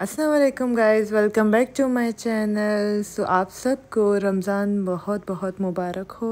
Aslam guys welcome back to my channel so आप सबको रमज़ान बहुत बहुत मुबारक हो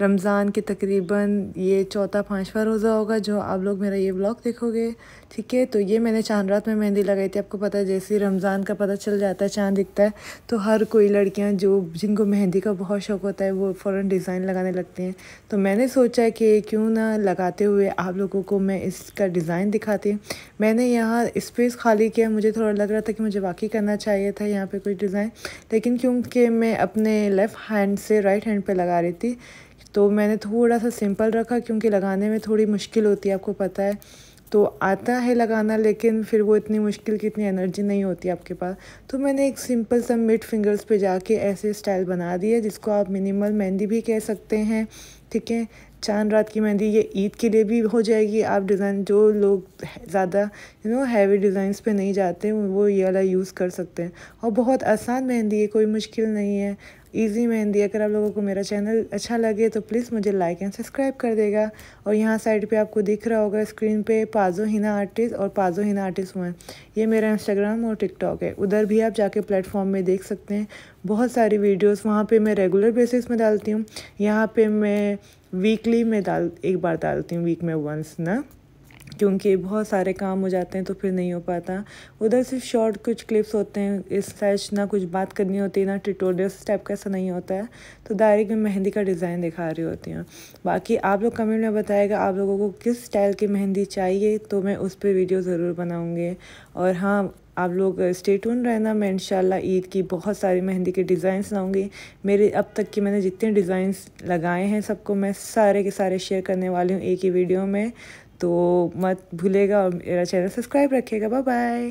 रमज़ान के तकरीबन ये चौथा पाँचवा रोज़ा होगा जो आप लोग मेरा ये ब्लॉग देखोगे ठीक है तो ये मैंने चांद रात में मेहंदी लगाई थी आपको पता है जैसे ही रमज़ान का पता चल जाता है चांद दिखता है तो हर कोई लड़कियां जो जिनको मेहंदी का बहुत शौक़ होता है वो फ़ौर डिज़ाइन लगाने लगती हैं तो मैंने सोचा कि क्यों ना लगाते हुए आप लोगों को मैं इसका डिज़ाइन दिखाती मैंने यहाँ इस्पेस खाली किया मुझे थोड़ा लग रहा था कि मुझे वाकई करना चाहिए था यहाँ पर कुछ डिज़ाइन लेकिन क्योंकि मैं अपने लेफ़्ट हैंड से राइट हैंड पर लगा रही थी तो मैंने थोड़ा सा सिंपल रखा क्योंकि लगाने में थोड़ी मुश्किल होती है आपको पता है तो आता है लगाना लेकिन फिर वो इतनी मुश्किल की इतनी एनर्जी नहीं होती आपके पास तो मैंने एक सिंपल सा मिड फिंगर्स पे जाके ऐसे स्टाइल बना दिया जिसको आप मिनिमल मेहंदी भी कह सकते हैं ठीक है चांद रात की मेहंदी ये ईद के लिए भी हो जाएगी आप डिज़ाइन जो लोग ज़्यादा यू नो हैवी डिज़ाइंस पे नहीं जाते वो ये वाला यूज़ कर सकते हैं और बहुत आसान मेहंदी है कोई मुश्किल नहीं है ईजी मेहंदी अगर आप लोगों को मेरा चैनल अच्छा लगे तो प्लीज़ मुझे लाइक एंड सब्सक्राइब कर देगा और यहाँ साइड पर आपको दिख रहा होगा स्क्रीन पर पाजो हिना आर्टिस्ट और पाजो हिना आर्टिस्ट हुए ये मेरा इंस्टाग्राम और टिकटॉक है उधर भी आप जाके प्लेटफॉर्म में देख सकते हैं बहुत सारी वीडियोज़ वहाँ पर मैं रेगुलर बेसिस में डालती हूँ यहाँ पर मैं वीकली मैं डाल एक बार डालती हूँ वीक में वंस ना क्योंकि बहुत सारे काम हो जाते हैं तो फिर नहीं हो पाता उधर सिर्फ शॉर्ट कुछ क्लिप्स होते हैं इस सैच ना कुछ बात करनी होती है ना ट्यूटोरियल्स टाइप का ऐसा नहीं होता है तो डायरेक्ट मैं मेहंदी का डिज़ाइन दिखा रही होती हूँ बाकी आप लोग कमेंट में बताएगा आप लोगों को किस स्टाइल की मेहंदी चाहिए तो मैं उस पर वीडियो ज़रूर बनाऊँगी और हाँ आप लोग स्टेटून रहना मैं इंशाल्लाह ईद की बहुत सारी मेहंदी के डिज़ाइंस लाऊंगी मेरे अब तक की मैंने जितने डिज़ाइंस लगाए हैं सबको मैं सारे के सारे शेयर करने वाली हूँ एक ही वीडियो में तो मत भूलेगा और मेरा चैनल सब्सक्राइब रखिएगा बाय बाय